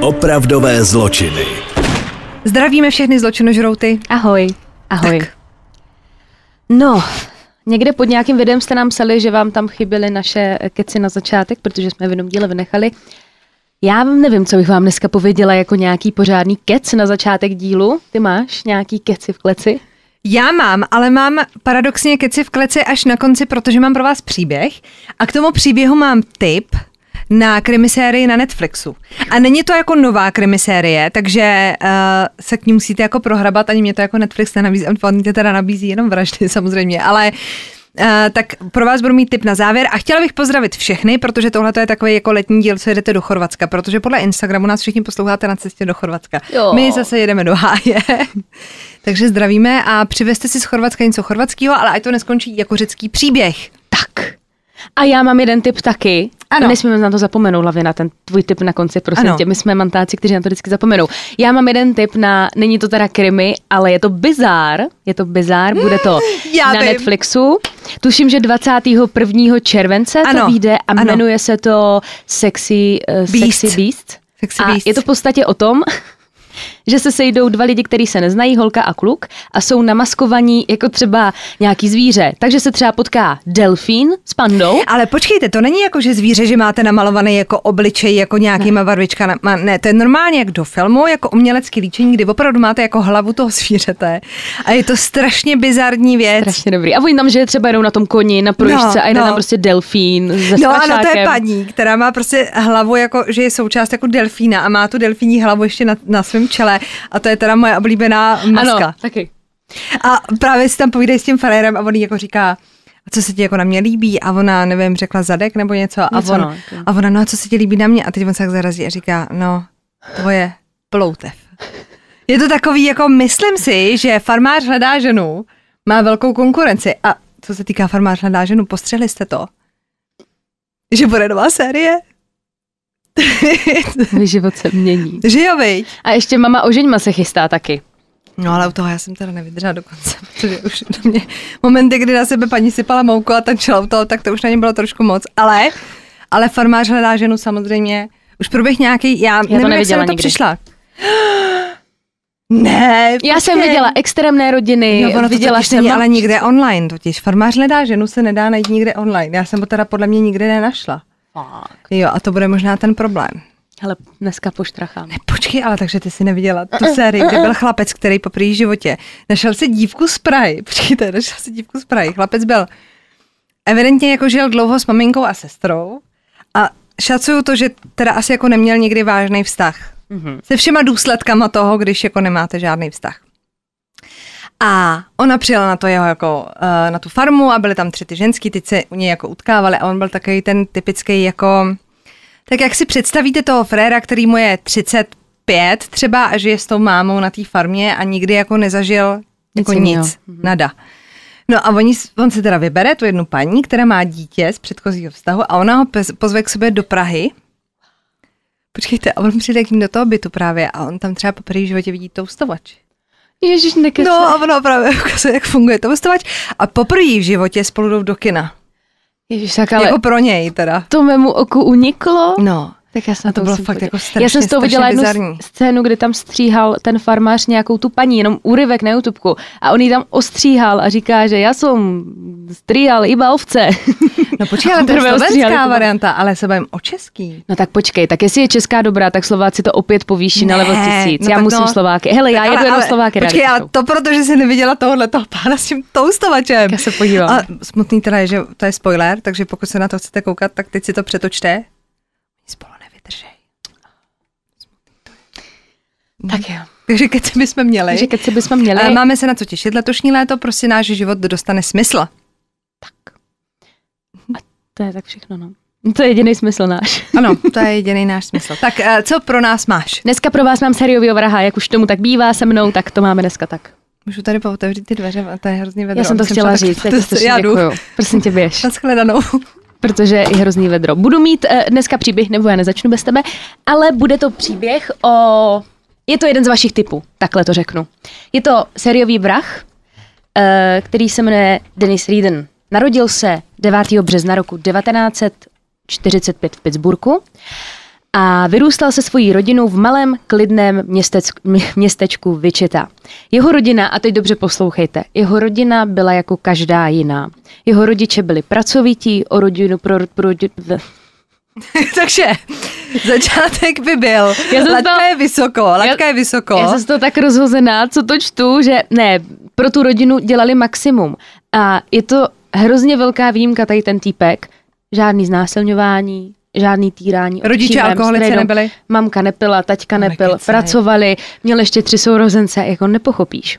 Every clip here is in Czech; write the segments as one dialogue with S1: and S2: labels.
S1: Opravdové
S2: zločiny. Zdravíme všechny zločinožrouty. Ahoj. Ahoj. Tak.
S1: No, někde pod nějakým videem jste nám psali, že vám tam chyběly naše keci na začátek, protože jsme v jednom díle vynechali. Já vám nevím, co bych vám dneska pověděla
S2: jako nějaký pořádný kec na začátek dílu. Ty máš nějaký keci v kleci? Já mám, ale mám paradoxně keci v kleci až na konci, protože mám pro vás příběh a k tomu příběhu mám tip, na krimisérii na Netflixu. A není to jako nová krimisérie, takže uh, se k ní musíte jako prohrabat, ani mě to jako Netflix nenabízí, on teda nabízí jenom vraždy samozřejmě, ale Eh, tak pro vás budu mít tip na závěr a chtěla bych pozdravit všechny, protože tohle je takový jako letní díl, co jedete do Chorvatska, protože podle Instagramu nás všichni posloucháte na cestě do Chorvatska. Jo. My zase jedeme do háje. Takže zdravíme a přivezte si z Chorvatska něco chorvatského, ale ať to neskončí jako řecký příběh. Tak. A já mám
S1: jeden tip taky. Ano. Nesmíme na to zapomenout, hlavně na ten tvůj tip na konci, prosím ano. tě. My jsme mantáci, kteří na to vždycky zapomenou. Já mám jeden tip na, není to teda krimi, ale je to bizár. Je to bizár, hmm, bude to já na vím. Netflixu. Tuším, že 21. července ano. to vyjde a ano. jmenuje se to Sexy, uh, Beast. Sexy Beast. Sexy a Beast. je to v podstatě o tom, že se sejdou dva lidi, kteří se neznají, holka a kluk, a jsou namaskovaní
S2: jako třeba nějaký zvíře. Takže se třeba potká delfín s pandou. Ale počkejte, to není jako, že zvíře, že máte namalované jako obličej, jako nějakýma ne. barvička. Ne, to je normálně jak do filmu, jako umělecký líčení, kdy opravdu máte jako hlavu toho zvířete. A je to strašně bizarní věc. Strašně dobrý. A oni tam, že je třeba jenom na tom koni, na projížce no, a jde no. tam prostě delfín
S1: se No ano, to je paní,
S2: která má prostě hlavu, jako, že je součást jako delfína a má tu delfíní hlavu ještě na, na svém čele tohle. A to je teda moje oblíbená maska. Ano, taky. A právě si tam povídej s tím frérem a on jako říká, a co se ti jako na mě líbí? A ona, nevím, řekla zadek nebo něco. A, on, no, a ona, no a co se ti líbí na mě? A teď on se tak zarazí a říká, no, to je ploutev. Je to takový, jako myslím si, že farmář hledá ženu, má velkou konkurenci. A co se týká farmář hledá ženu, postřehli jste to? Že bude nová série? Můj život se mění. Že viď? A ještě mama žeňma se chystá taky. No ale u toho já jsem teda nevydržela dokonce, protože už na mě momenty, kdy na sebe paní sypala mouku a tančila u toho, tak to už na ně bylo trošku moc. Ale, ale farmář hledá ženu samozřejmě. Už proběh nějaký, já, já nevím, to jak jsem na to přišla. Ne, počkej. Já jsem prostě- viděla extrémné rodiny, no, ono viděla to jsem... ale nikde online totiž. Farmář hledá ženu se nedá najít nikde online. Já jsem ho teda podle mě nikde nenašla. Fakt. Jo, a to bude možná ten problém. Hele, dneska poštrachám. Ne, počkej, ale takže ty jsi neviděla tu sérii, kde byl chlapec, který po první životě našel si dívku z Prahy. Počkejte, našel si dívku z Prahy. Chlapec byl evidentně jako žil dlouho s maminkou a sestrou a šacuju to, že teda asi jako neměl někdy vážný vztah. Mm-hmm. Se všema důsledkama toho, když jako nemáte žádný vztah. A ona přijela na to jeho jako, eh, na tu farmu a byly tam tři ty ženský, ty se u něj jako utkávaly a on byl takový ten typický jako, tak jak si představíte toho fréra, který mu je 35 třeba a žije s tou mámou na té farmě a nikdy jako nezažil jako nic, mhm. nada. No a oni, on si teda vybere tu jednu paní, která má dítě z předchozího vztahu a ona ho pozve k sobě do Prahy. Počkejte, a on přijde k ním do toho bytu právě a on tam třeba po první životě vidí toustovač. Ježíš, nekeci. No a ono právě ukazuje, jak funguje to vystavač. A poprvé v životě spolu jdou do kina. Ježíš, tak ale... Jako pro něj teda. To mému oku uniklo. No. Tak já jsem a to bylo fakt jako strašně, Já jsem z toho viděla jednu bizarní.
S1: scénu, kde tam stříhal ten farmář nějakou tu paní, jenom úryvek na YouTubeku. A on ji tam ostříhal a říká, že já jsem stříhal iba ovce. No
S2: počkej, ale to je slovenská varianta, ale se bavím o
S1: český. No tak počkej, tak jestli je česká dobrá, tak Slováci to opět povýší ne, na level no tisíc. No já musím no, Slováky. Hele, já jedu jenom Slováky. Počkej, rádi, ale
S2: to proto, že jsi neviděla tohle toho pána s tím toustovačem. Já se podívám. A smutný teda je, že to je spoiler, takže pokud se na to chcete koukat, tak teď si to přetočte. Spolu nevydržej. Tak jo. Takže se bychom měli. Takže se bychom měli. Máme se na co těšit. Letošní léto prostě náš život dostane smysl. To je tak všechno, no. no. To je jediný smysl náš. Ano, to je jediný náš smysl. Tak eh, co pro nás máš? Dneska pro
S1: vás mám sériového vraha, jak už tomu tak bývá se mnou, tak to máme dneska tak.
S2: Můžu tady pootevřít ty dveře, to je hrozný vedro. Já jsem to chtěla říct, tak, to, já jdu. Prosím tě, běž. Naschledanou
S1: protože je hrozný vedro. Budu mít eh, dneska příběh, nebo já nezačnu bez tebe, ale bude to příběh o... Je to jeden z vašich typů, takhle to řeknu. Je to sériový vrah, eh, který se jmenuje Dennis Reeden. Narodil se 9. března roku 1945 v Pittsburghu a vyrůstal se svojí rodinou v malém klidném městečku, městečku Wichita. Jeho rodina, a teď dobře poslouchejte, jeho rodina byla jako každá jiná. Jeho rodiče byli pracovití, o rodinu pro, pro,
S2: Takže začátek by byl. Já latka to, je vysoko,
S1: Laťka já, je vysoko. Já jsem to tak rozhozená, co to čtu, že ne, pro tu rodinu dělali maximum. A je to hrozně velká výjimka tady ten týpek. Žádný znásilňování, žádný týrání. Rodiče alkoholice alkoholici nebyli? Mamka nepila, taťka nepil, pracovali, měl ještě tři sourozence, jako nepochopíš.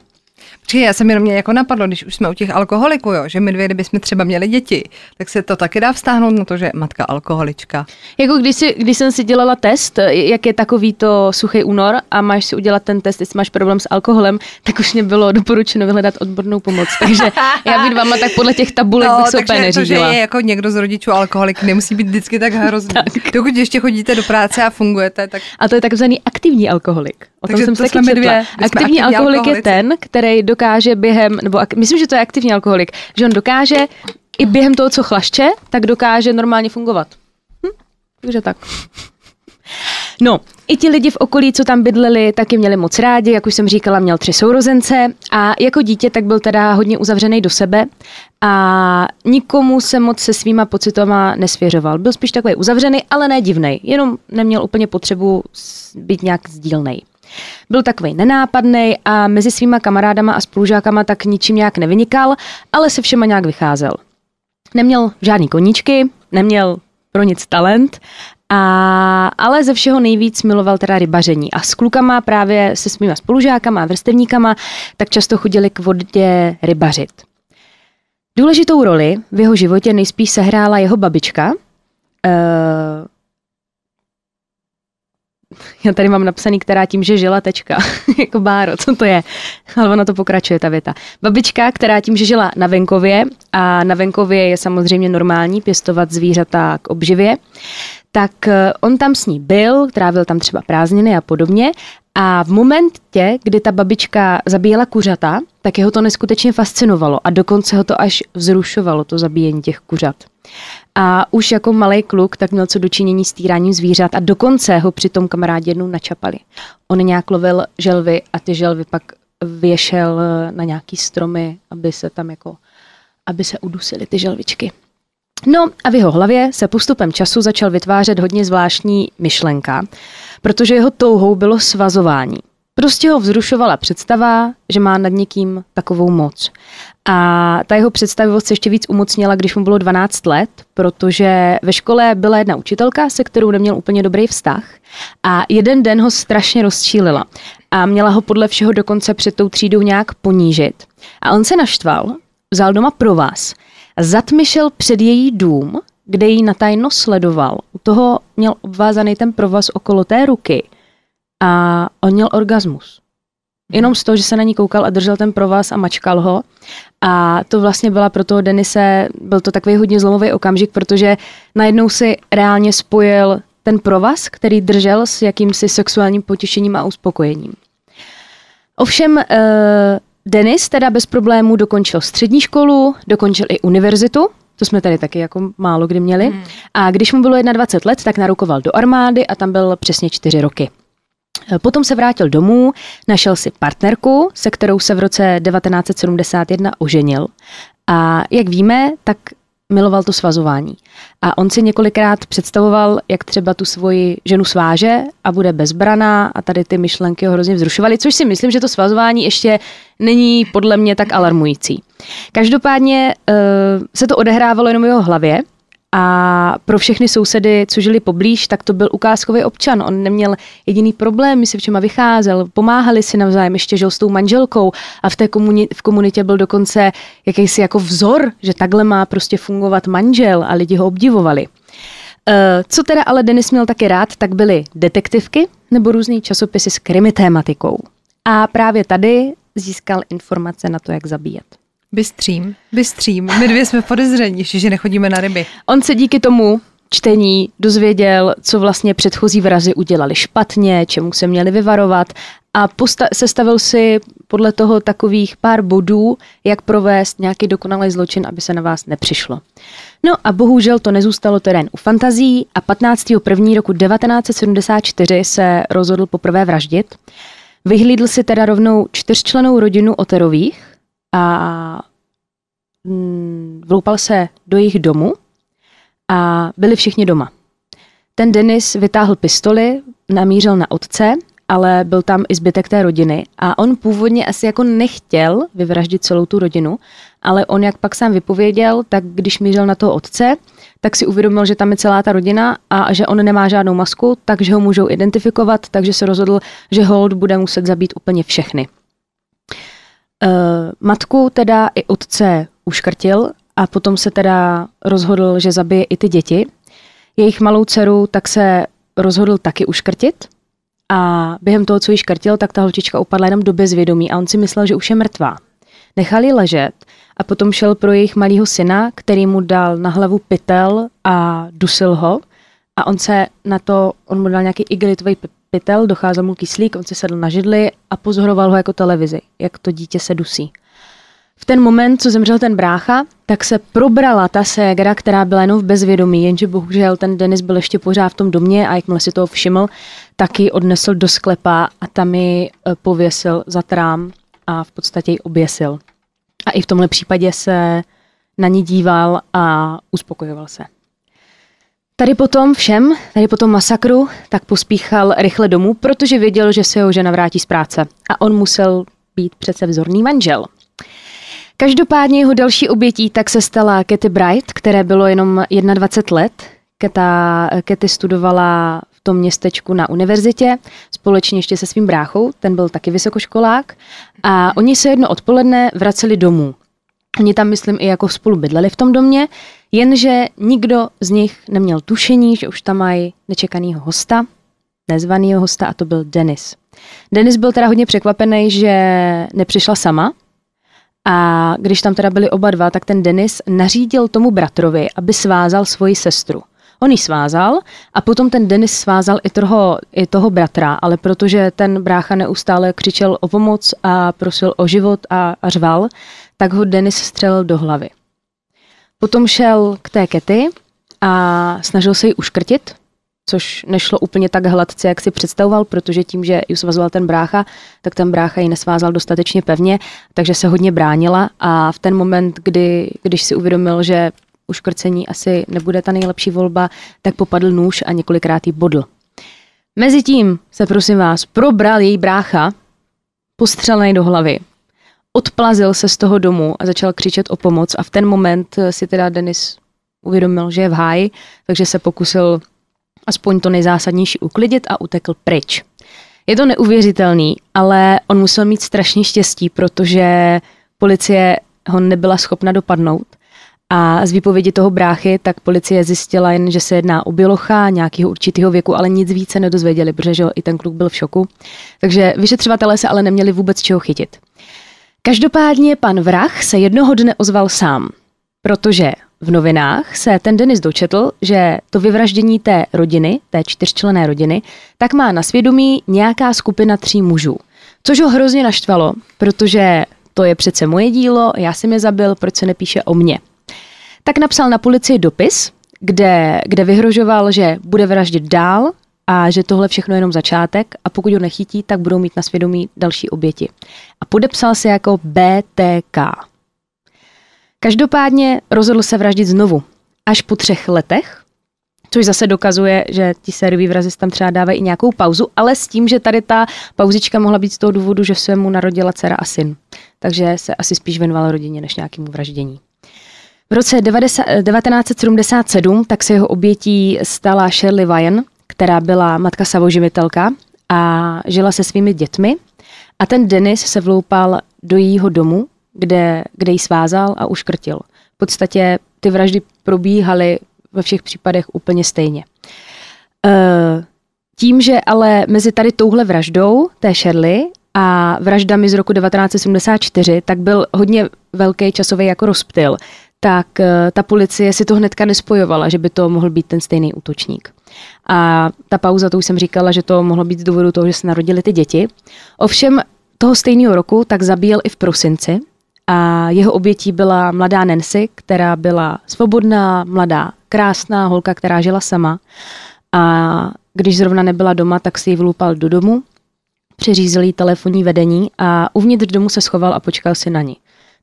S2: Či já jsem jenom mě jako napadlo, když už jsme u těch alkoholiků, jo, že my dvě, jsme třeba měli děti, tak se to taky dá vstáhnout na to, že matka alkoholička.
S1: Jako když, si, když jsem si dělala test, jak je takový to suchý únor a máš si udělat ten test, jestli máš problém s alkoholem, tak už mě bylo doporučeno vyhledat odbornou pomoc.
S2: Takže já bych vám tak podle těch tabulek no, bych se úplně To, že je jako někdo z rodičů alkoholik, nemusí být vždycky tak hrozný. tak. Dokud ještě chodíte do práce a fungujete, tak... A to je takzvaný aktivní alkoholik. O tom Takže jsem to taky četla. Dvě. Aktivní alkoholik je
S1: ten, který dokáže během, nebo ak, myslím, že to je aktivní alkoholik, že on dokáže i během toho, co chlaště, tak dokáže normálně fungovat. Hm? Takže tak. No, i ti lidi v okolí, co tam bydleli, taky měli moc rádi, jak už jsem říkala, měl tři sourozence a jako dítě tak byl teda hodně uzavřený do sebe a nikomu se moc se svýma pocitama nesvěřoval. Byl spíš takový uzavřený, ale ne divnej, jenom neměl úplně potřebu být nějak sdílnej. Byl takový nenápadný a mezi svýma kamarádama a spolužákama tak ničím nějak nevynikal, ale se všema nějak vycházel. Neměl žádný koníčky, neměl pro nic talent, a, ale ze všeho nejvíc miloval teda rybaření. A s klukama právě se svýma spolužákama a vrstevníkama tak často chodili k vodě rybařit. Důležitou roli v jeho životě nejspíš sehrála jeho babička, eh, já tady mám napsaný, která tím, že žila tečka, jako báro, co to je? Ale ona to pokračuje, ta věta. Babička, která tím, že žila na venkově, a na venkově je samozřejmě normální pěstovat zvířata k obživě, tak eh, on tam s ní byl, trávil tam třeba prázdniny a podobně a v momentě, kdy ta babička zabíjela kuřata, tak jeho to neskutečně fascinovalo a dokonce ho to až vzrušovalo, to zabíjení těch kuřat. A už jako malý kluk tak měl co dočinění s týráním zvířat a dokonce ho při tom kamarádi jednou načapali. On nějak lovil želvy a ty želvy pak věšel eh, na nějaký stromy, aby se tam jako aby se udusily ty želvičky. No a v jeho hlavě se postupem času začal vytvářet hodně zvláštní myšlenka, protože jeho touhou bylo svazování. Prostě ho vzrušovala představa, že má nad někým takovou moc. A ta jeho představivost se ještě víc umocnila, když mu bylo 12 let, protože ve škole byla jedna učitelka, se kterou neměl úplně dobrý vztah a jeden den ho strašně rozčílila a měla ho podle všeho dokonce před tou třídou nějak ponížit. A on se naštval, vzal doma pro vás. zatmyšel před její dům, kde ji natajno sledoval. U toho měl obvázaný ten provaz okolo té ruky a on měl orgasmus. Jenom z toho, že se na ní koukal a držel ten provaz a mačkal ho. A to vlastně byla pro toho Denise, byl to takový hodně zlomový okamžik, protože najednou si reálně spojil ten provaz, který držel s jakýmsi sexuálním potěšením a uspokojením. Ovšem, eh, Denis teda bez problémů dokončil střední školu, dokončil i univerzitu, to jsme tady taky jako málo kdy měli. Hmm. A když mu bylo 21 let, tak narukoval do armády a tam byl přesně čtyři roky. E, potom se vrátil domů, našel si partnerku, se kterou se v roce 1971 oženil. A jak víme, tak miloval to svazování. A on si několikrát představoval, jak třeba tu svoji ženu sváže a bude bezbraná a tady ty myšlenky ho hrozně vzrušovaly, což si myslím, že to svazování ještě není podle mě tak alarmující. Každopádně eh, se to odehrávalo jenom v jeho hlavě a pro všechny sousedy, co žili poblíž, tak to byl ukázkový občan. On neměl jediný problém, si všema vycházel, pomáhali si navzájem, ještě žil s tou manželkou a v té komuni- v komunitě byl dokonce jakýsi jako vzor, že takhle má prostě fungovat manžel a lidi ho obdivovali. Eh, co teda ale Denis měl taky rád, tak byly detektivky nebo různý časopisy s krimi tématikou.
S2: A právě tady získal informace na to, jak zabíjet. Bystřím, bystřím. My dvě jsme podezření, že nechodíme na ryby. On se díky tomu
S1: čtení dozvěděl, co vlastně předchozí vrazy udělali špatně, čemu se měli vyvarovat a posta- sestavil si podle toho takových pár bodů, jak provést nějaký dokonalý zločin, aby se na vás nepřišlo. No a bohužel to nezůstalo terén u fantazí a 15. první roku 1974 se rozhodl poprvé vraždit. Vyhlídl si teda rovnou čtyřčlenou rodinu Oterových, a mm, vloupal se do jejich domu a byli všichni doma. Ten Denis vytáhl pistoli, namířil na otce, ale byl tam i zbytek té rodiny a on původně asi jako nechtěl vyvraždit celou tu rodinu, ale on jak pak sám vypověděl, tak když mířil na toho otce, tak si uvědomil, že tam je celá ta rodina a že on nemá žádnou masku, takže ho můžou identifikovat, takže se rozhodl, že Hold bude muset zabít úplně všechny. Uh, matku teda i otce uškrtil a potom se teda rozhodl, že zabije i ty děti. Jejich malou dceru tak se rozhodl taky uškrtit a během toho, co ji škrtil, tak ta holčička upadla jenom do bezvědomí a on si myslel, že už je mrtvá. Nechal ji ležet a potom šel pro jejich malého syna, který mu dal na hlavu pytel a dusil ho a on se na to, on mu dal nějaký igelitový pytel, docházel mu kyslík, on si sedl na židli a pozoroval ho jako televizi, jak to dítě se dusí. V ten moment, co zemřel ten brácha, tak se probrala ta ségra, která byla jenom v bezvědomí, jenže bohužel ten Denis byl ještě pořád v tom domě a jakmile si toho všiml, tak ji odnesl do sklepa a tam ji e, pověsil za trám a v podstatě ji oběsil. A i v tomhle případě se na ní díval a uspokojoval se. Tady potom všem, tady potom masakru, tak pospíchal rychle domů, protože věděl, že se jeho žena vrátí z práce. A on musel být přece vzorný manžel. Každopádně jeho další obětí tak se stala Katy Bright, které bylo jenom 21 let. Keta, Katy studovala v tom městečku na univerzitě, společně ještě se svým bráchou, ten byl taky vysokoškolák. A oni se jedno odpoledne vraceli domů. Oni tam, myslím, i jako spolu bydleli v tom domě, Jenže nikdo z nich neměl tušení, že už tam mají nečekaného hosta, nezvaného hosta a to byl Denis. Denis byl teda hodně překvapený, že nepřišla sama, a když tam teda byli oba dva, tak ten Denis nařídil tomu bratrovi, aby svázal svoji sestru. On ji svázal a potom ten Denis svázal i toho, i toho bratra, ale protože ten brácha neustále křičel o pomoc a prosil o život a, a řval, tak ho Denis střelil do hlavy. Potom šel k té Kety a snažil se ji uškrtit, což nešlo úplně tak hladce, jak si představoval, protože tím, že ji svazoval ten brácha, tak ten brácha ji nesvázal dostatečně pevně, takže se hodně bránila a v ten moment, kdy, když si uvědomil, že uškrcení asi nebude ta nejlepší volba, tak popadl nůž a několikrát ji bodl. Mezitím se prosím vás probral její brácha, postřelený do hlavy, odplazil se z toho domu a začal křičet o pomoc a v ten moment eh, si teda Denis uvědomil, že je v háji, takže se pokusil aspoň to nejzásadnější uklidit a utekl pryč. Je to neuvěřitelný, ale on musel mít strašně štěstí, protože policie ho nebyla schopna dopadnout. A z výpovědi toho bráchy tak policie zjistila jen, že se jedná o bělocha nějakého určitého věku, ale nic více nedozvěděli, protože i ten kluk byl v šoku. Takže vyšetřovatelé se ale neměli vůbec čeho chytit. Každopádně pan Vrach se jednoho dne ozval sám, protože v novinách se ten Denis dočetl, že to vyvraždění té rodiny, té čtyřčlené rodiny, tak má na svědomí nějaká skupina tří mužů. Což ho hrozně naštvalo, protože to je přece moje dílo, já jsem je zabil, proč se nepíše o mně. Tak napsal na policii dopis, kde, kde vyhrožoval, že bude vraždit dál, a že tohle všechno je jenom začátek a pokud ho nechytí, tak budou mít na svědomí další oběti. A podepsal se jako BTK. Každopádně rozhodl se vraždit znovu, až po třech letech, což zase dokazuje, že ti sérioví vrazi tam třeba dávají i nějakou pauzu, ale s tím, že tady ta pauzička mohla být z toho důvodu, že se mu narodila dcera a syn. Takže se asi spíš věnoval rodině než nějakému vraždění. V roce 90, 1977 tak se jeho obětí stala Shirley Vyan, která byla matka samoživitelka a žila se svými dětmi. A ten Denis se vloupal do jejího domu, kde, kde ji svázal a uškrtil. V podstatě ty vraždy probíhaly ve všech případech úplně stejně. Eh, tím, že ale mezi tady touhle vraždou, té Shirley, a vraždami z roku 1974, tak byl hodně velký časový jako rozptyl tak eh, ta policie si to hnedka nespojovala, že by to mohl být ten stejný útočník. A ta pauza, to už jsem říkala, že to mohlo být z důvodu toho, že se narodili ty děti. Ovšem toho stejného roku tak zabíjel i v prosinci a jeho obětí byla mladá Nancy, která byla svobodná, mladá, krásná holka, která žila sama. A když zrovna nebyla doma, tak si ji vlupal do domu, přeřízl jí telefonní vedení a uvnitř domu se schoval a počkal si na ní.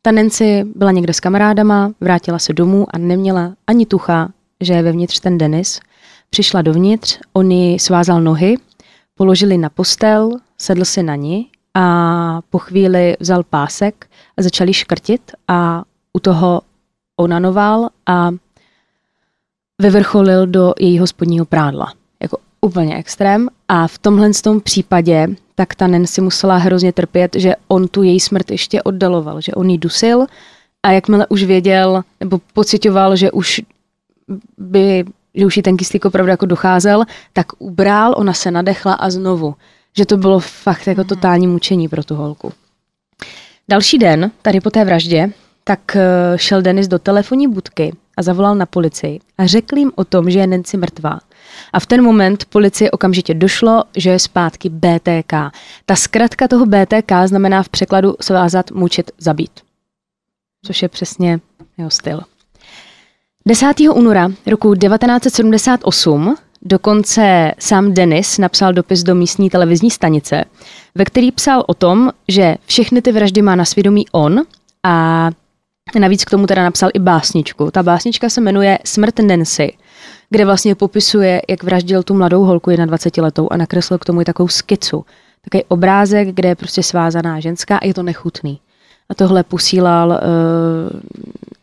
S1: Ta Nancy byla někde s kamarádama, vrátila se domů a neměla ani tucha, že je vevnitř ten Denis. Přišla dovnitř, on ji svázal nohy, položili na postel, sedl si na ní a po chvíli vzal pásek a začali škrtit a u toho onanoval a vyvrcholil do jejího spodního prádla. Jako úplně extrém. A v tomhle tom případě tak ta Nancy musela hrozně trpět, že on tu její smrt ještě oddaloval, že on ji dusil a jakmile už věděl nebo pocitoval, že už by že už jí ten kyslík opravdu jako docházel, tak ubral, ona se nadechla a znovu. Že to bylo fakt jako totální mučení pro tu holku. Další den, tady po té vraždě, tak eh, šel Denis do telefonní budky a zavolal na policii a řekl jim o tom, že je Nancy mrtvá. A v ten moment policie okamžitě došlo, že je zpátky BTK. Ta zkratka toho BTK znamená v překladu svázat, mučit, zabít. Což je přesně jeho styl. 10. února roku 1978 dokonce sám Denis napsal dopis do místní televizní stanice, ve který psal o tom, že všechny ty vraždy má na svědomí on a navíc k tomu teda napsal i básničku. Ta básnička se jmenuje Smrt Nancy kde vlastně popisuje, jak vraždil tu mladou holku 21-letou a nakreslil k tomu i takovou skicu. Takový obrázek, kde je prostě svázaná ženská a je to nechutný. A tohle posílal eh,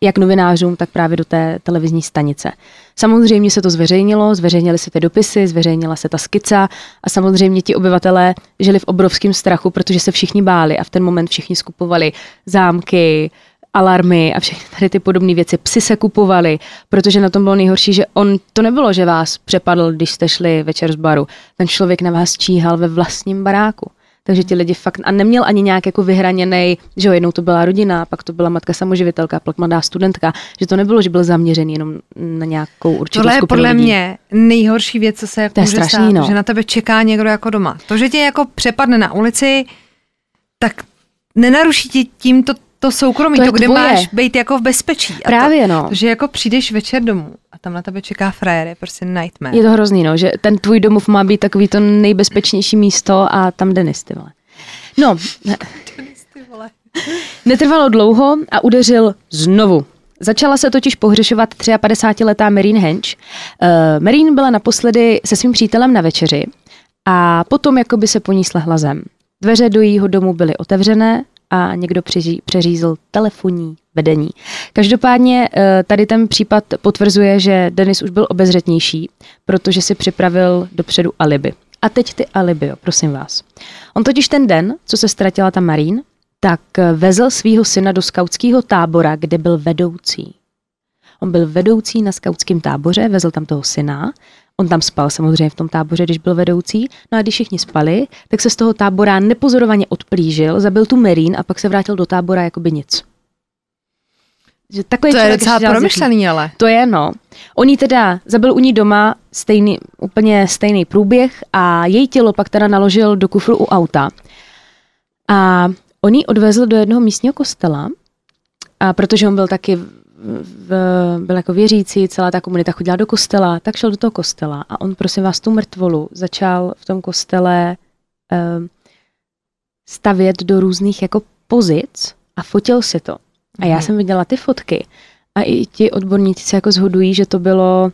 S1: jak novinářům, tak právě do té televizní stanice. Samozřejmě se to zveřejnilo, zveřejnily se ty dopisy, zveřejnila se ta skica a samozřejmě ti obyvatelé žili v obrovském strachu, protože se všichni báli a v ten moment všichni skupovali zámky, alarmy a všechny tady ty podobné věci. Psi se kupovali, protože na tom bylo nejhorší, že on to nebylo, že vás přepadl, když jste šli večer z baru. Ten člověk na vás číhal ve vlastním baráku. Takže ti lidi fakt, a neměl ani nějak jako vyhraněný, že jo, jednou to byla rodina, pak to byla matka samoživitelka, pak mladá studentka, že to nebylo, že byl zaměřený jenom na nějakou určitou Tohle je podle lidí. mě
S2: nejhorší věc, co se jako to může strašný, stát, no. že na tebe čeká někdo jako doma. To, že tě jako přepadne na ulici, tak nenaruší ti tímto to soukromí, to, to kde tvoje. máš být jako v bezpečí. A Právě to, no. To, že jako přijdeš večer domů a tam na tebe čeká frajer, je prostě nightmare. Je to hrozný,
S1: no, že ten tvůj domov má být takový to nejbezpečnější místo a tam Denis, ty vole. No. Denis, ty vole. Netrvalo dlouho a udeřil znovu. Začala se totiž pohřešovat 53-letá Marine Hench. Uh, eh, Marine byla naposledy se svým přítelem na večeři a potom jakoby se po ní slehla zem. Dveře do jejího domu byly otevřené a někdo přeří, přeřízl telefonní vedení. Každopádně eh, tady ten případ potvrzuje, že Denis už byl obezřetnější, protože si připravil dopředu alibi. A teď ty alibi, jo, prosím vás. On totiž ten den, co se ztratila ta Marín, tak eh, vezl svého syna do skautského tábora, kde byl vedoucí. On byl vedoucí na skautském táboře, vezl tam toho syna On tam spal samozřejmě v tom táboře, když byl vedoucí. No a když všichni spali, tak se z toho tábora nepozorovaně odplížil, zabil tu Merín a pak se vrátil do tábora jako by nic. Že to je docela promyšlený, ale. To je, no. Oni teda zabil u ní doma stejný, úplně stejný průběh a její tělo pak teda naložil do kufru u auta. A oni odvezl do jednoho místního kostela, a protože on byl taky v, byl jako věřící, celá ta komunita chodila do kostela, tak šel do toho kostela a on, prosím vás, tu mrtvolu začal v tom kostele eh, stavět do různých jako pozic a fotil si to. A já mhm. jsem viděla ty fotky a i ti odborníci se jako zhodují, že to bylo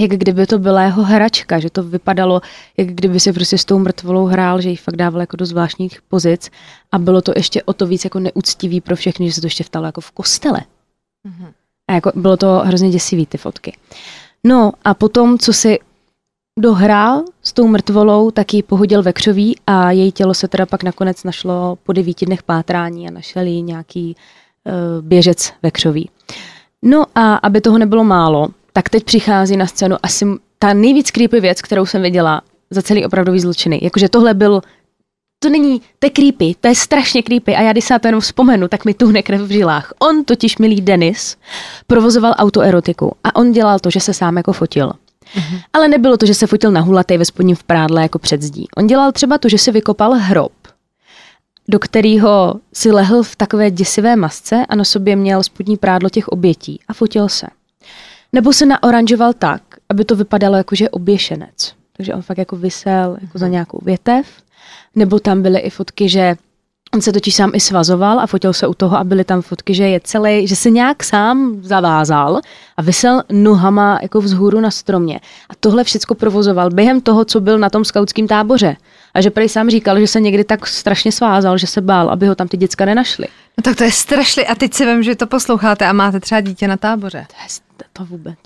S1: jak kdyby to byla jeho hračka, že to vypadalo, jak kdyby se prostě s tou mrtvolou hrál, že ji fakt dával jako do zvláštních pozic a bylo to ještě o to víc jako neúctivý pro všechny, že se to ještě vtalo jako v kostele. Mm-hmm. A jako bylo to hrozně děsivý, ty fotky. No a potom, co si dohrál s tou mrtvolou, tak ji pohodil ve křoví a její tělo se teda pak nakonec našlo po devíti dnech pátrání a našel ji nějaký uh, běžec ve křoví. No a aby toho nebylo málo, tak teď přichází na scénu asi ta nejvíc creepy věc, kterou jsem viděla za celý opravdový zločiny. Jakože tohle byl to není, to je creepy, to je strašně creepy a já když se na to jenom vzpomenu, tak mi tuhne krev v žilách. On totiž, milý Denis, provozoval autoerotiku a on dělal to, že se sám jako fotil. Mm-hmm. Ale nebylo to, že se fotil na hulatej ve spodním v prádle jako předzdí. On dělal třeba to, že si vykopal hrob, do kterého si lehl v takové děsivé masce a na sobě měl spodní prádlo těch obětí a fotil se. Nebo se naoranžoval tak, aby to vypadalo jako, že je oběšenec. Takže on fakt jako vysel jako za mhm. nějakou větev nebo tam byly i fotky, že On se totiž sám i svazoval a fotil se u toho a byly tam fotky, že je celý, že se nějak sám zavázal a vysel nohama jako vzhůru na stromě. A tohle všechno provozoval během toho, co byl na tom skautském táboře. A že prej sám říkal, že se někdy tak strašně svázal, že se bál, aby ho tam ty děcka nenašly.
S2: No tak to je strašný. A teď si vím, že to posloucháte a máte třeba dítě na táboře. To, je, to vůbec.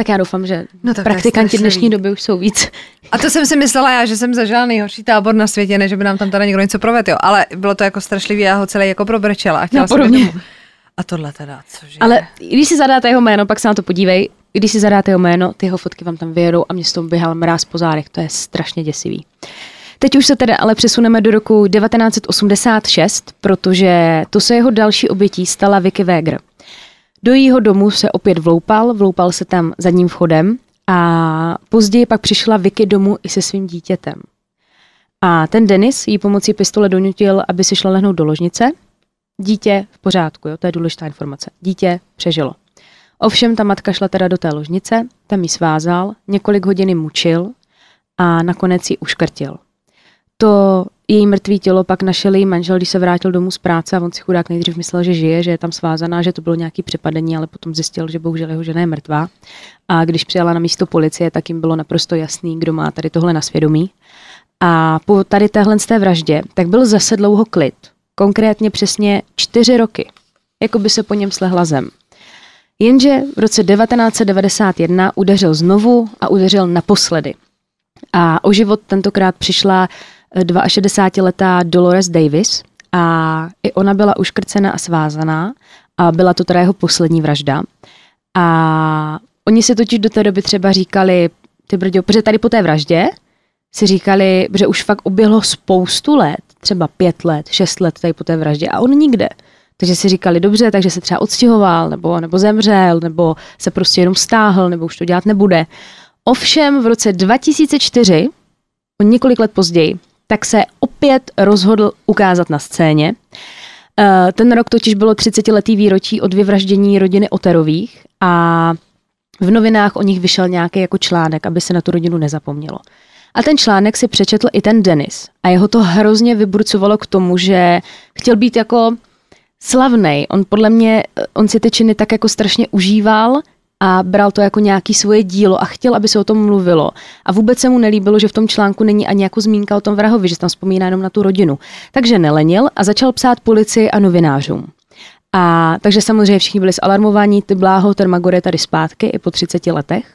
S2: Tak já doufám, že no tak praktikanti dnešní doby už jsou víc. A to jsem si myslela já, že jsem zažila nejhorší tábor na světě, než by nám tam tady někdo něco provedl, ale bylo to jako strašlivý, já ho celý jako probrčela a chtěla no, jsem A tohle teda, cože?
S1: Ale když si zadáte jeho jméno, pak se na to podívej, když si zadáte jeho jméno, ty jeho fotky vám tam vyjedou a mě s tom běhal mráz po zádech, to je strašně děsivý. Teď už se teda, ale přesuneme do roku 1986, protože to se jeho další obětí stala Vicky Weger. Do jeho domu se opět vloupal, vloupal se tam zadním vchodem a později pak přišla Vicky domů i se svým dítětem. A ten Denis jí pomocí pistole donutil, aby si šla lehnout do ložnice. Dítě v pořádku, jo, to je důležitá informace. Dítě přežilo. Ovšem ta matka šla teda do té ložnice, tam ji svázal, několik hodin mučil a nakonec ji uškrtil to její mrtvé tělo pak našel její manžel, když se vrátil domů z práce a on si chudák nejdřív myslel, že žije, že je tam svázaná, že to bylo nějaký přepadení, ale potom zjistil, že bohužel jeho žena je mrtvá. A když přijala na místo policie, tak jim bylo naprosto jasný, kdo má tady tohle na svědomí. A po tady téhle z té vraždě, tak byl zase dlouho klid. Konkrétně přesně čtyři roky. Jako by se po něm slehla zem. Jenže v roce 1991 udeřil znovu a udeřil naposledy. A o život tentokrát přišla 62-letá Dolores Davis a i ona byla uškrcena a svázaná a byla to teda jeho poslední vražda. A oni se totiž do té doby třeba říkali, ty brďo, protože tady po té vraždě si říkali, že už fakt uběhlo spoustu let, třeba pět let, šest let tady po té vraždě a on nikde. Takže si říkali, dobře, takže se třeba odstěhoval, nebo, nebo zemřel, nebo se prostě jenom stáhl, nebo už to dělat nebude. Ovšem v roce 2004, o několik let později, tak se opět rozhodl ukázat na scéně. Eh, ten rok totiž bylo 30-letý výročí od vyvraždění rodiny Oterových a v novinách o nich vyšel nějaký jako článek, aby se na tu rodinu nezapomnělo. A ten článek si přečetl i ten Denis a jeho to hrozně vyburcovalo k tomu, že chtěl být jako slavný. On podle mě, eh, on si ty činy tak jako strašně užíval a bral to jako nějaký svoje dílo a chtěl, aby se o tom mluvilo. A vůbec se mu nelíbilo, že v tom článku není ani jako zmínka o tom vrahovi, že tam vzpomíná jenom na tu rodinu. Takže nelenil a začal psát policii a novinářům. A takže samozřejmě všichni byli zalarmováni, ty bláho, ten Magor je tady zpátky i po 30 letech.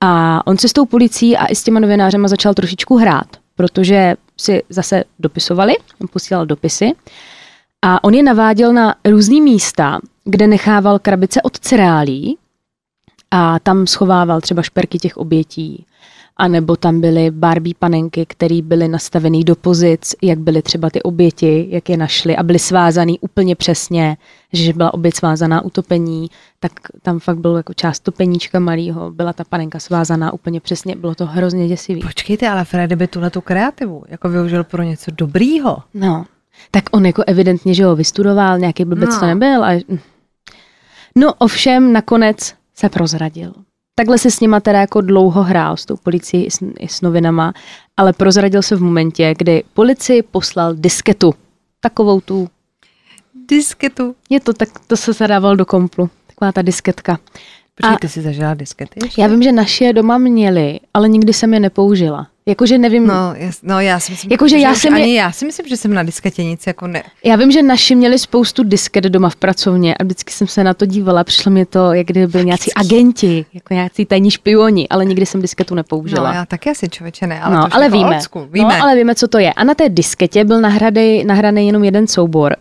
S1: A on se s tou policií a i s těma novinářema začal trošičku hrát, protože si zase dopisovali, on posílal dopisy. A on je naváděl na různý místa, kde nechával krabice od cereálí, a tam schovával třeba šperky těch obětí. A nebo tam byly Barbie panenky, které byly nastavené do pozic, jak byly třeba ty oběti, jak je našly a byly svázané úplně přesně, že byla oběť svázaná utopení, tak tam fakt bylo jako část topeníčka malého, byla ta panenka svázaná úplně přesně,
S2: bylo to hrozně děsivý. Počkejte, ale Freddy by tuhle tu kreativu jako využil pro něco dobrýho. No,
S1: tak on jako evidentně, že ho vystudoval, nějaký blbec no. to nebyl. A... No ovšem, nakonec se prozradil. Takhle si s nima teda jako dlouho hrál, s tou policií i s, i s novinama, ale prozradil se v momentě, kdy policii poslal disketu. Takovou tu... Disketu. Je to, tak to se zadával do komplu. Taková ta disketka.
S2: Počkej, ty jsi zažila diskety?
S1: Ještě? Já vím, že naše doma měli, ale nikdy jsem je nepoužila. Jakože nevím. No, jas, no já si myslím, jako, že, že já jsem ani mě, já
S2: si myslím, že jsem na disketě nic jako ne.
S1: Já vím, že naši měli spoustu disket doma v pracovně a vždycky jsem se na to dívala. Přišlo mi to, jak kdyby byli nějací agenti, jako nějací tajní špioni, ale nikdy jsem disketu
S2: nepoužila. No, já taky asi člověče ne, ale, no, ale jako víme. Odsku, no, víme.
S1: No, ale víme, co to je. A na té disketě byl nahrady, nahraný jenom jeden soubor,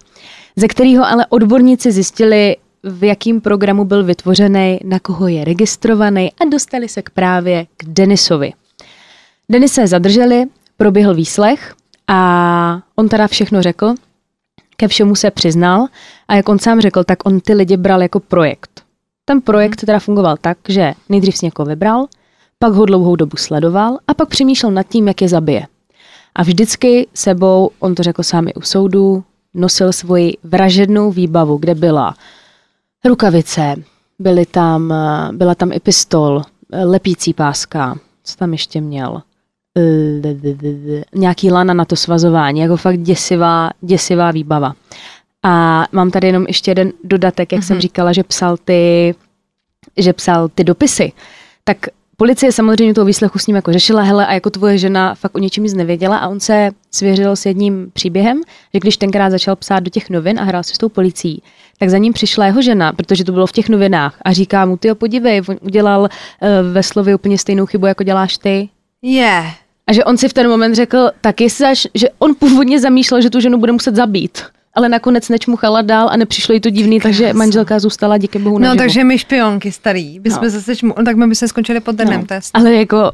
S1: ze kterého ale odborníci zjistili, v jakým programu byl vytvořený, na koho je registrovaný a dostali se k právě k Denisovi. Denise zadrželi, proběhl výslech a on teda všechno řekl, ke všemu se přiznal a jak on sám řekl, tak on ty lidi bral jako projekt. Ten mhm. projekt teda fungoval tak, že nejdřív si někoho vybral, pak ho dlouhou dobu sledoval a pak přemýšlel nad tím, jak je zabije. A vždycky sebou, on to řekl sám i u soudu, nosil svoji vražednou výbavu, kde byla rukavice, byly tam, byla tam i pistol, lepící páska, co tam ještě měl nějaký lana na to svazování, jako fakt děsivá, děsivá výbava. A mám tady jenom ještě jeden dodatek, jak mm-hmm. jsem mhm. říkala, že psal ty, že psal ty dopisy. Tak policie samozřejmě toho výslechu s ním jako řešila, hele, a jako tvoje žena fakt o ničem nic nevěděla a on se svěřil s jedním příběhem, že když tenkrát začal psát do těch novin a hrál se s tou policií, tak za ním přišla jeho žena, protože to bylo v těch novinách a říká mu, ty podívej, on udělal uh, ve slově úplně stejnou chybu, jako děláš ty je. Yeah. A že on si v ten moment řekl, tak jestli až, že on původně zamýšlel, že tu ženu bude muset zabít. Ale nakonec nečmuchala dál a nepřišlo jí to divný, Krása. takže manželka zůstala díky bohu no, naživu. No, takže my
S2: špionky starý, bychom no. zase čmu, no, tak my bychom skončili pod denem no. test.
S1: Ale jako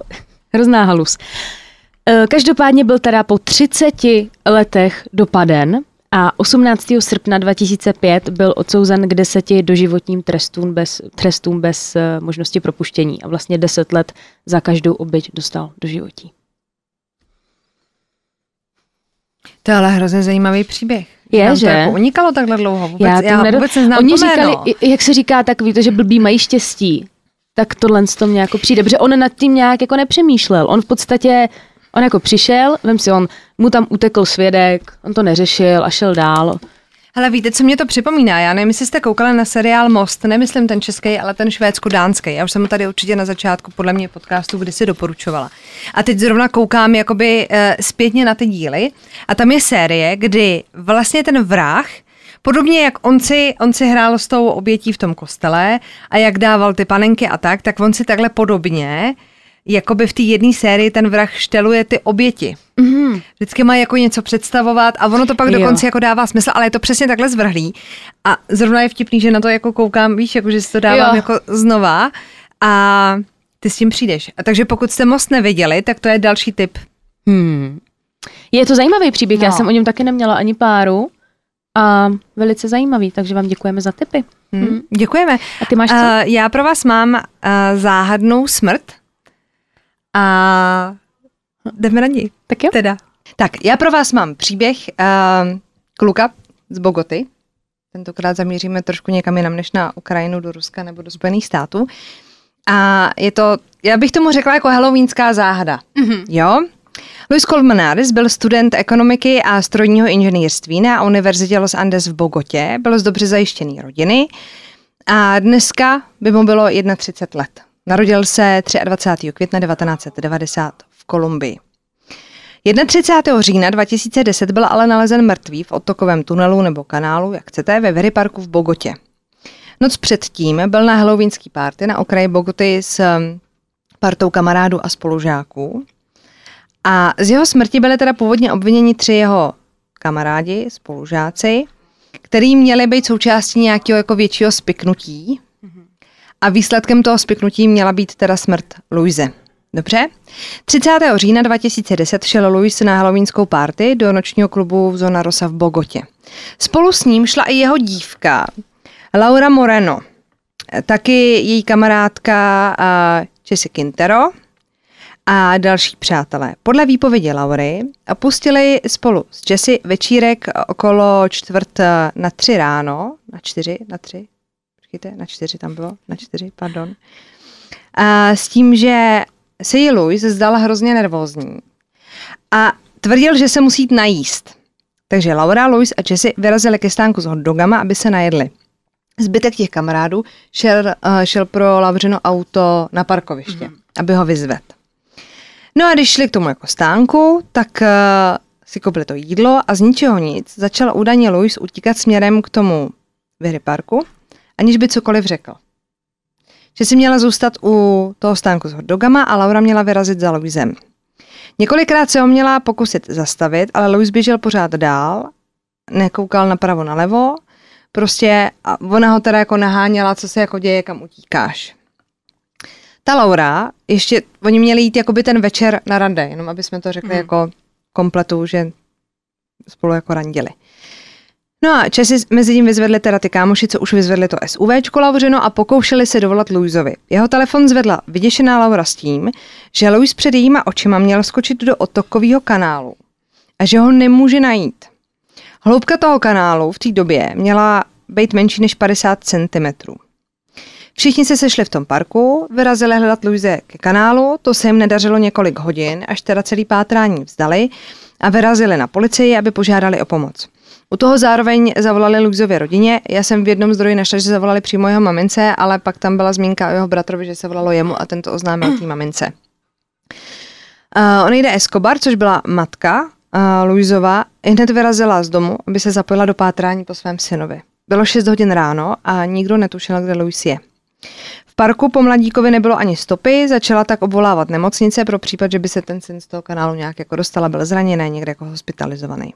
S1: hrozná halus. Eh, každopádně byl teda po 30 letech dopaden a 18. srpna 2005 byl odsouzen k deseti doživotním trestům bez, trestům bez eh, možnosti propuštění a vlastně deset let za každou oběť dostal do životí. To je
S2: ale hrozně zajímavý příběh. Je, Nám že? To jako unikalo takhle dlouho. Vůbec, já, já nedo... vůbec neznám Oni říkali, jak
S1: se říká, tak víte, že blbí mají štěstí. Tak tohle z mě jako přijde, protože on nad tím nějak jako nepřemýšlel. On v podstatě On jako přišel, vem si, on mu tam utekl svědek, on to neřešil a šel dál.
S2: Ale víte, co mě to připomíná? Já nevím, jestli jste koukali na seriál Most, nemyslím ten český, ale ten švédsko-dánský. Já už jsem ho tady určitě na začátku podle mě podcastu kdysi doporučovala. A teď zrovna koukám jakoby uh, zpětně na ty díly a tam je série, kdy vlastně ten vrah Podobně jak on si, on si hrál s tou obětí v tom kostele a jak dával ty panenky a tak, tak on si takhle podobně jakoby v té jedné sérii ten vrah šteluje ty oběti. Mm-hmm. Vždycky má jako něco představovat a ono to pak jo. dokonce jako dává smysl, ale je to přesně takhle zvrhlý. A zrovna je vtipný, že na to jako koukám, víš, jako že si to dávám jo. jako znova a ty s tím přijdeš. A takže pokud jste most neviděli, tak to je další tip. Hmm. Je to zajímavý příběh, no. já jsem o něm taky
S1: neměla ani páru a velice zajímavý, takže vám děkujeme za tipy. Hmm. Hmm.
S2: Děkujeme. A ty máš co? Uh, já pro vás mám uh, záhadnou smrt a jdeme na ní. Tak jo. Teda. Tak, já pro vás mám příběh uh, kluka z Bogoty. Tentokrát zamíříme trošku někam jinam než na Ukrajinu, do Ruska nebo do Spojených států. A je to, já bych tomu řekla jako halloweenská záhada. Mm-hmm. Jo? Luis Colmenares byl student ekonomiky a strojního inženýrství na Univerzitě Los Andes v Bogotě, byl z dobře zajištěný rodiny a dneska by mu bylo 31 let. Narodil se 23. května 1990 v Kolumbii. 31. října 2010 byl ale nalezen mrtvý v otokovém tunelu nebo kanálu, jak chcete, ve Very Parku v Bogotě. Noc předtím byl na halloweenský párty na okraji Bogoty s hm, partou kamarádů a spolužáků. A z jeho smrti byly teda původně obviněni tři jeho kamarádi, spolužáci, který měli být součástí nějakého jako většího spiknutí a výsledkem toho spiknutí měla být teda smrt Louise. Dobře. 30. října 2010 šel Louis na halloweenskou party do nočního klubu Zona Rosa v Bogotě. Spolu s ním šla i jeho dívka Laura Moreno, taky její kamarádka eh, Jesse Quintero a další přátelé. Podle výpovědi Laury pustili spolu s Jesse večírek okolo čtvrt eh, na tři ráno, na čtyři, na tři, kde? Na čtyři tam bylo? Na čtyři, pardon. A s tím, že se jí Louis zdala hrozně nervózní a tvrdil, že se musí jít najíst. Takže Laura, Louis a Jesse vyrazili ke stánku s hotdogama, aby se najedli. Zbytek těch kamarádů šel, eh, šel pro Lavřino auto na parkoviště, mm-hmm. aby ho vyzvedl. No a když šli k tomu jako stánku, tak uh, si koupili to jídlo a z ničeho nic začal údajně Louis utíkat směrem k tomu Věry parku aniž by cokoliv řekl. Že si měla zůstat u toho stánku s hodogama a Laura měla vyrazit za Louisem. Několikrát se ho měla pokusit zastavit, ale Louis běžel pořád dál, nekoukal napravo nalevo, prostě a ona ho teda jako naháněla, co se jako děje, kam utíkáš. Ta Laura, ještě, oni měli jít jakoby ten večer na rande, jenom aby jsme to řekli mm. jako kompletu, že spolu jako randili. No a Česi mezi tím vyzvedli teda ty kámoši, co už vyzvedli to SUV Lauřino a pokoušeli se dovolat Louisovi. Jeho telefon zvedla vyděšená Laura s tím, že Louis před jejíma očima měl skočit do otokového kanálu a že ho nemůže najít. Hloubka toho kanálu v té době měla být menší než 50 cm. Všichni se sešli v tom parku, vyrazili hledat Louise ke kanálu, to se jim nedařilo několik hodin, až teda celý pátrání vzdali a vyrazili na policii, aby požádali o pomoc. U toho zároveň zavolali Luxově rodině. Já jsem v jednom zdroji našla, že zavolali přímo jeho mamince, ale pak tam byla zmínka o jeho bratrovi, že se volalo jemu a tento oznámil té mamince. Uh, on jde Escobar, což byla matka uh, eh, Luizova, hned vyrazila z domu, aby se zapojila do pátrání po svém synovi. Bylo 6 hodin ráno a nikdo netušil, kde Luis je. V parku po mladíkovi nebylo ani stopy, začala tak obvolávat nemocnice pro případ, že by se ten syn z toho kanálu nějak jako dostal byl zraněný, někde jako hospitalizovaný.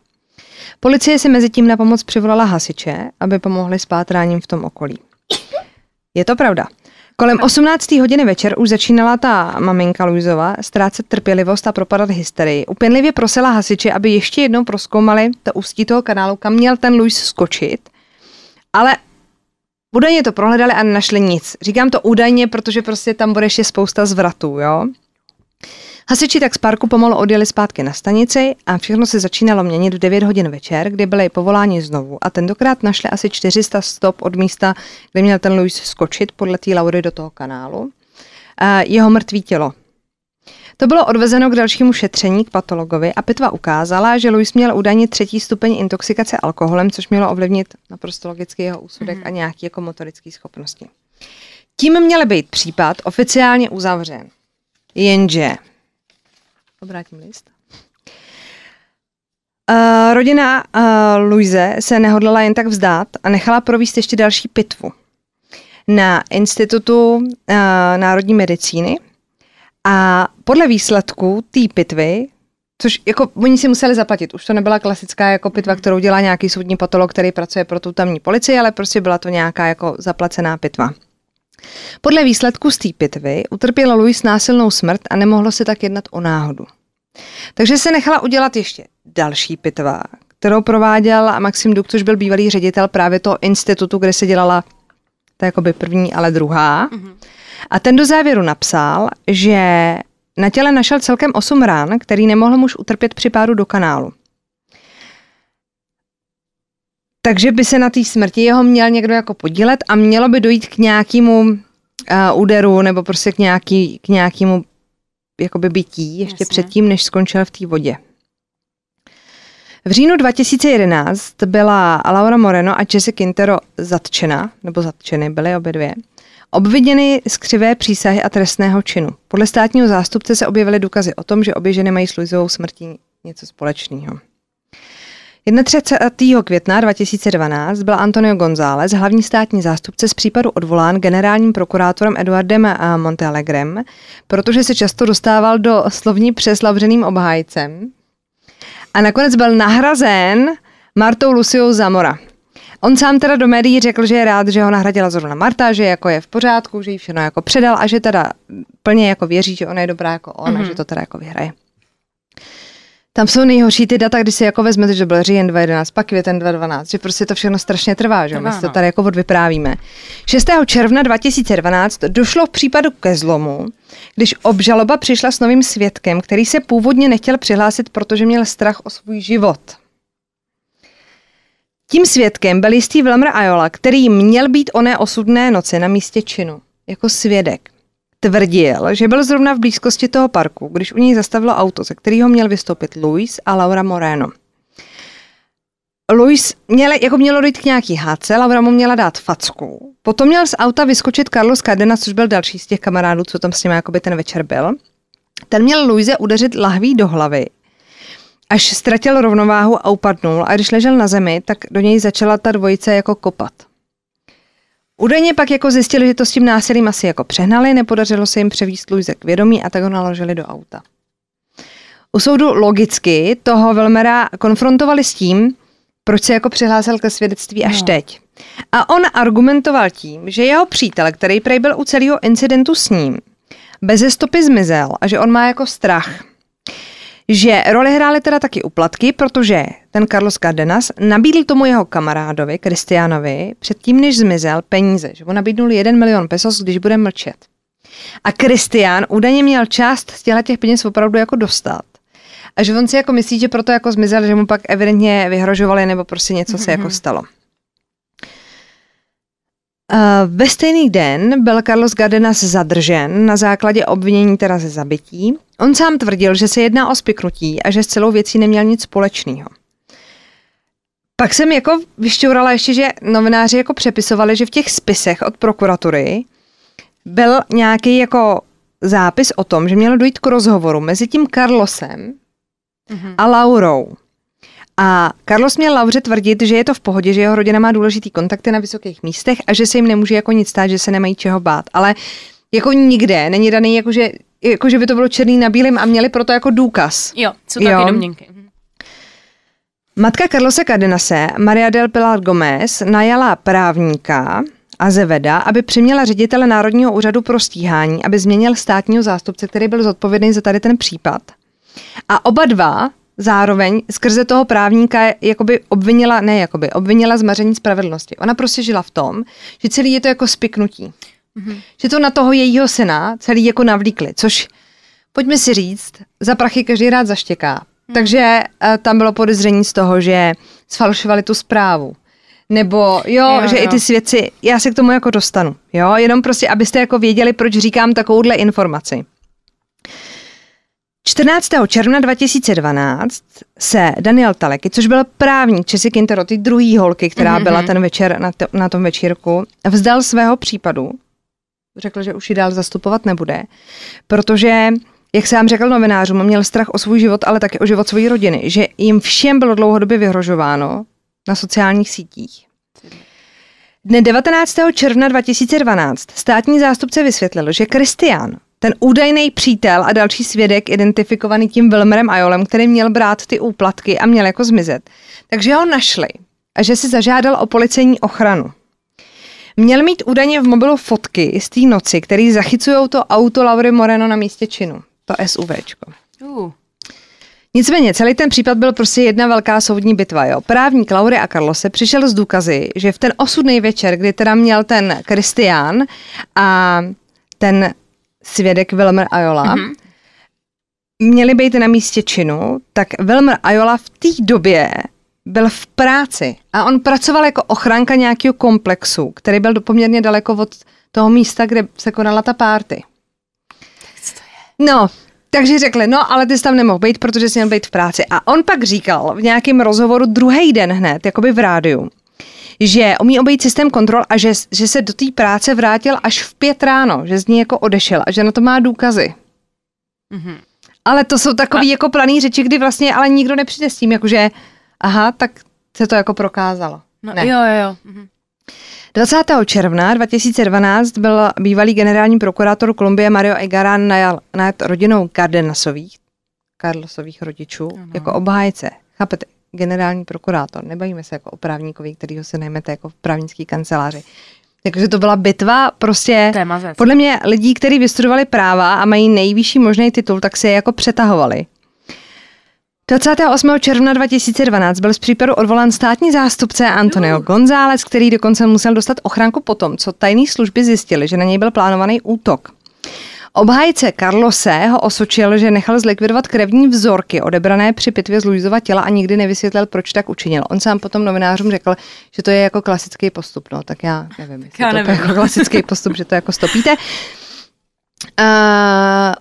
S2: Policie si mezi tím na pomoc přivolala hasiče, aby pomohli s pátráním v tom okolí. Je to pravda. Kolem 18. hodiny večer už začínala ta maminka Luizova ztrácet trpělivost a propadat hysterii. Upěnlivě prosila hasiče, aby ještě jednou proskoumali to ústí toho kanálu, kam měl ten Luis skočit. Ale údajně to prohledali a nenašli nic. Říkám to údajně, protože prostě tam bude ještě spousta zvratů, jo? Hasiči tak z parku pomalu odjeli zpátky na stanici a všechno se začínalo měnit v 9 hodin večer, kdy byli povoláni znovu a tentokrát našli asi 400 stop od místa, kde měl ten Luis skočit podle té Laury do toho kanálu. Jeho mrtvý tělo to bylo odvezeno k dalšímu šetření k patologovi a pitva ukázala, že Luis měl údajně třetí stupeň intoxikace alkoholem, což mělo ovlivnit naprosto logicky jeho úsudek mm-hmm. a nějaké jako motorické schopnosti. Tím měl být případ oficiálně uzavřen. Jenže Obrátím list. Uh, rodina uh, eh, Luise se nehodlala jen tak vzdát a nechala províst ještě další pitvu na Institutu uh, národní medicíny. A podle výsledků té pitvy, což jako oni si museli zaplatit, už to nebyla klasická jako pitva, mhm. kterou dělá nějaký soudní patolog, který pracuje pro tu tamní policii, ale prostě byla to nějaká jako zaplacená pitva. Podle výsledků z té pitvy utrpěla Louis násilnou smrt a nemohlo se tak jednat o náhodu. Takže se nechala udělat ještě další pitva, kterou prováděl Maxim Duk, což byl bývalý ředitel právě toho institutu, kde se dělala to jakoby první, ale druhá. Mm-hmm. A ten do závěru napsal, že na těle našel celkem 8 rán, který nemohl muž utrpět při páru do kanálu. Takže by se na té smrti jeho měl někdo jako podílet a mělo by dojít k nějakému uh, eh, úderu nebo prostě k, nějaký, k nějakému jakoby bytí ještě Jasně. předtím, než skončil v té vodě. V říjnu 2011 byla Laura Moreno a Jesse Quintero zatčena, nebo zatčeny byly obě dvě, obviněny z křivé přísahy a trestného činu. Podle státního zástupce se objevily důkazy o tom, že obě ženy mají s Luizovou smrtí něco společného. 31. května 2012 byl Antonio González, hlavní státní zástupce z případu odvolán generálním prokurátorem Eduardem eh, Montalegrem, protože se často dostával do slovní přeslavřeným obhájcem. A nakonec byl nahrazen Martou Luciou Zamora. On sám teda do médií řekl, že je rád, že ho nahradila zrovna Marta, že jako je v pořádku, že ji všechno jako předal a že teda plně jako věří, že ona je dobrá jako ona, mm-hmm. že mhm. to teda jako vyhraje. Tam jsou nejhorší ty data, když si jako vezmete, že byl říjen 2011, pak květen 2012, že prostě to všechno strašně trvá, že my si to no. tady jako odvyprávíme. 6. června 2012 došlo v případu ke zlomu, když obžaloba přišla s novým svědkem, který se původně nechtěl přihlásit, protože měl strach o svůj život. Tím svědkem byl jistý Vlamr Ajola, který měl být oné osudné noci na místě činu, jako svědek tvrdil, že byl zrovna v blízkosti toho parku, když u něj zastavilo auto, ze kterého měl vystoupit Luis a Laura Moreno. Luis měl, jako mělo dojít k nějaký hádce, Laura mu měla dát facku. Potom měl z auta vyskočit Carlos Cardenas, což byl další z těch kamarádů, co tam s ním jakoby ten večer byl. Ten měl Luise udeřit lahví do hlavy, až ztratil rovnováhu a upadnul a když ležel na zemi, tak do něj začala ta dvojice jako kopat. Údajně pak jako zjistili, že to s tím násilím asi jako přehnali, nepodařilo se jim převíst Luise k vědomí a tak ho naložili do auta. U soudu logicky toho Velmera konfrontovali s tím, proč se jako přihlásil ke svědectví až no. teď. A on argumentoval tím, že jeho přítel, který prej byl u celého incidentu s ním, bez stopy zmizel a že on má jako strach že roli hrály teda taky uplatky, protože ten Carlos Cardenas nabídl tomu jeho kamarádovi, Kristianovi, předtím než zmizel, peníze, že mu nabídnul 1 milion pesos, když bude mlčet. A Kristián údajně měl část z těchto těch peněz opravdu jako dostat. A že on si jako myslí, že proto jako zmizel, že mu pak evidentně vyhrožovali nebo prostě něco se jako stalo. Ve stejný den byl Carlos Gardenas zadržen na základě obvinění teda ze zabití. On sám tvrdil, že se jedná o spiknutí a že s celou věcí neměl nic společného. Pak jsem jako vyšťourala ještě, že novináři jako přepisovali, že v těch spisech od prokuratury byl nějaký jako zápis o tom, že mělo dojít k rozhovoru mezi tím Carlosem uh-huh. a Laurou. A Carlos měl Lauře tvrdit, že je to v pohodě, že jeho rodina má důležitý kontakty na vysokých místech a že se jim nemůže jako nic stát, že se nemají čeho bát. Ale jako nikde není daný, jako že, jako že by to bylo černý na bílém a měli proto jako důkaz. Jo, jsou taky domněnky. Matka Carlose Cardenase, Maria del Pilar Gomez, najala právníka a Zeveda, aby přiměla ředitele Národního úřadu pro stíhání, aby změnil státního zástupce, který byl zodpovědný za tady ten případ. A oba dva zároveň skrze toho právníka jakoby obvinila, ne jakoby, obvinila zmaření spravedlnosti. Ona prostě žila v tom, že celý je to jako spiknutí. Mm-hmm. Že to na toho jejího syna celý jako navlíkli, což pojďme si říct, za prachy každý rád zaštěká. Mm. Takže uh, tam bylo podezření z toho, že sfalšovali tu zprávu. Nebo jo, jo že jo. i ty svědci, já se k tomu jako dostanu. Jo, jenom prostě, abyste jako věděli, proč říkám takovouhle informaci. 14. června 2012 se Daniel Taleky, což byl právník Česy Kintero, ty druhý holky, která mm-hmm. byla ten večer na, to, na tom večírku, vzdal svého případu. Řekl, že už ji dál zastupovat nebude, protože jak sám řekl novinářům, měl strach o svůj život, ale také o život své rodiny, že jim všem bylo dlouhodobě vyhrožováno na sociálních sítích. Dne 19. června 2012 státní zástupce vysvětlil, že Kristian ten údajný přítel a další svědek identifikovaný tím Wilmerem Ajolem, který měl brát ty úplatky a měl jako zmizet. Takže ho našli a že si zažádal o policejní ochranu. Měl mít údajně v mobilu fotky z té noci, který zachycují to auto Laury Moreno na místě činu. To SUVčko. Uh. Nicméně celý ten případ byl prostě jedna velká soudní bitva. Jo. Právník Laury a Carlose přišel s důkazy, že v ten osudný večer, kdy teda měl ten Kristián a ten svědek Wilmer Ayola, mm-hmm. měli být na místě činu, tak Wilmer Ayola v té době byl v práci a on pracoval jako ochranka nějakého komplexu, který byl poměrně daleko od toho místa, kde se konala ta párty. No, takže řekli, no ale ty jsi tam nemohl být, protože jsi měl být v práci. A on pak říkal v nějakém rozhovoru druhý den hned, jakoby v rádiu, že umí obejít systém kontrol a že, že se do té práce vrátil až v pět ráno, že z ní jako odešel a že na to má důkazy. Mm-hmm. Ale to jsou takové a... jako planý řeči, kdy vlastně ale nikdo nepřijde s tím, jakože aha, tak se to jako prokázalo. No, ne. Jo, jo, jo. Mm-hmm. 20. června 2012 byl bývalý generální prokurátor Kolumbie Mario Egaran najal nad rodinou Cardenasových, Carlosových rodičů, ano. jako obhájce. Chápete? generální prokurátor, nebavíme se jako o právníkovi, kterýho se najmete jako v právnický kanceláři. Takže to byla bitva prostě. Podle mě lidí, kteří vystudovali práva a mají nejvyšší možný titul, tak se je jako přetahovali. 28. června 2012 byl z případu odvolán státní zástupce Antonio González, který dokonce musel dostat ochranku potom, co tajné služby zjistili, že na něj byl plánovaný útok. Obhájce Karlose ho osočil, že nechal zlikvidovat krevní vzorky odebrané při pitvě z Luizova těla a nikdy nevysvětlil, proč tak učinil. On sám potom novinářům řekl, že to je jako klasický postup. No, tak já nevím, jestli já nevím. to je jako klasický postup, že to jako stopíte. Uh,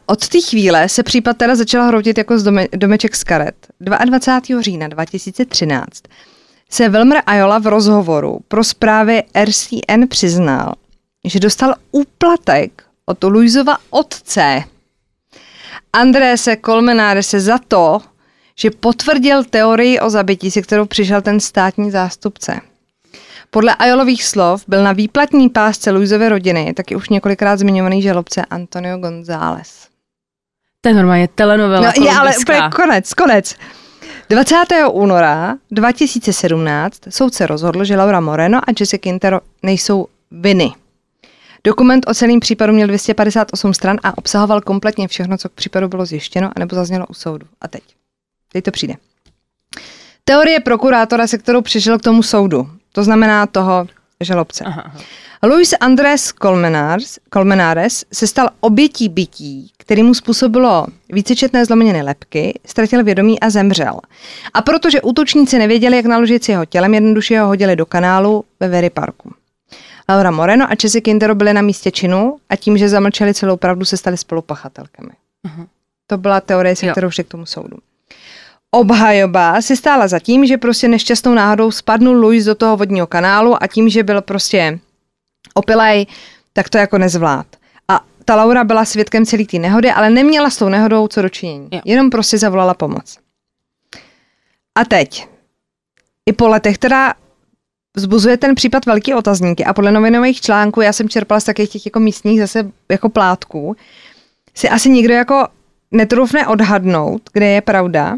S2: od té chvíle se případ teda začal hroutit jako z dome, domeček z karet. 22. října 2013 se Wilmer Ayola v rozhovoru pro zprávy RCN přiznal, že dostal úplatek od Luizova otce, se Kolmenáře se za to, že potvrdil teorii o zabití, se kterou přišel ten státní zástupce. Podle Ajolových slov byl na výplatní pásce Luizové rodiny taky už několikrát zmiňovaný žalobce Antonio González. To je normálně telenovela No je ale úplně konec, konec. 20. února 2017 soudce rozhodl, že Laura Moreno a Jesse Quintero nejsou viny Dokument o celém případu měl 258 stran a obsahoval kompletně všechno, co k případu bylo zjištěno anebo zaznělo u soudu. A teď. Teď to přijde. Teorie prokurátora, se kterou přišel k tomu soudu, to znamená toho žalobce. Aha, aha. Luis Andrés Colmenares, Colmenares se stal obětí bytí, který mu způsobilo vícečetné zlomeniny lepky, ztratil vědomí a zemřel. A protože útočníci nevěděli, jak naložit s jeho tělem, jednoduše ho hodili do kanálu ve Very Parku. Laura Moreno a Česi Kindero byli na místě činu a tím, že zamlčeli celou pravdu, se stali spolupachatelkami. Uh-huh. To byla teorie, se jo. kterou všichni k tomu soudu. Obhajoba si stála za tím, že prostě nešťastnou náhodou spadnul Luis do toho vodního kanálu a tím, že byl prostě opilej, tak to jako nezvlád. A ta Laura byla svědkem celé té nehody, ale neměla s tou nehodou co dočinění. Jo. Jenom prostě zavolala pomoc. A teď. I po letech teda zbuzuje ten případ velký otazníky a podle novinových článků, já jsem čerpala z takových těch jako místních zase jako plátků, si asi nikdo jako netrufne odhadnout, kde je pravda.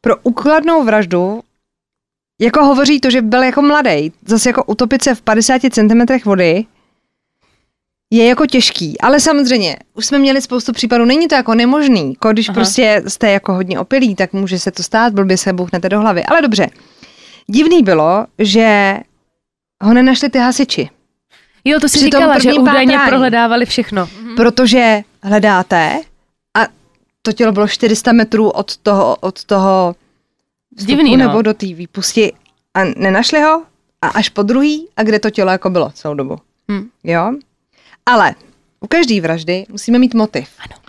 S2: Pro úkladnou vraždu jako hovoří to, že byl jako mladý, zase jako utopit se v 50 cm vody, je jako těžký, ale samozřejmě, už jsme měli spoustu případů, není to jako nemožný, když Aha. prostě jste jako hodně opilí, tak může se to stát, blbě se bouchnete do hlavy, ale dobře. Divný bylo, že ho nenašli ty hasiči. Jo, to si Při říkala, že údajně pátrání, prohledávali všechno. Mhm. Protože hledáte a to tělo bylo 400 metrů od toho, od toho vstupu, Divný, no. nebo do té výpusti a nenašli ho a až po druhý a kde to tělo jako bylo celou dobu. Hmm. Jo? Ale u každé vraždy musíme mít motiv. Ano.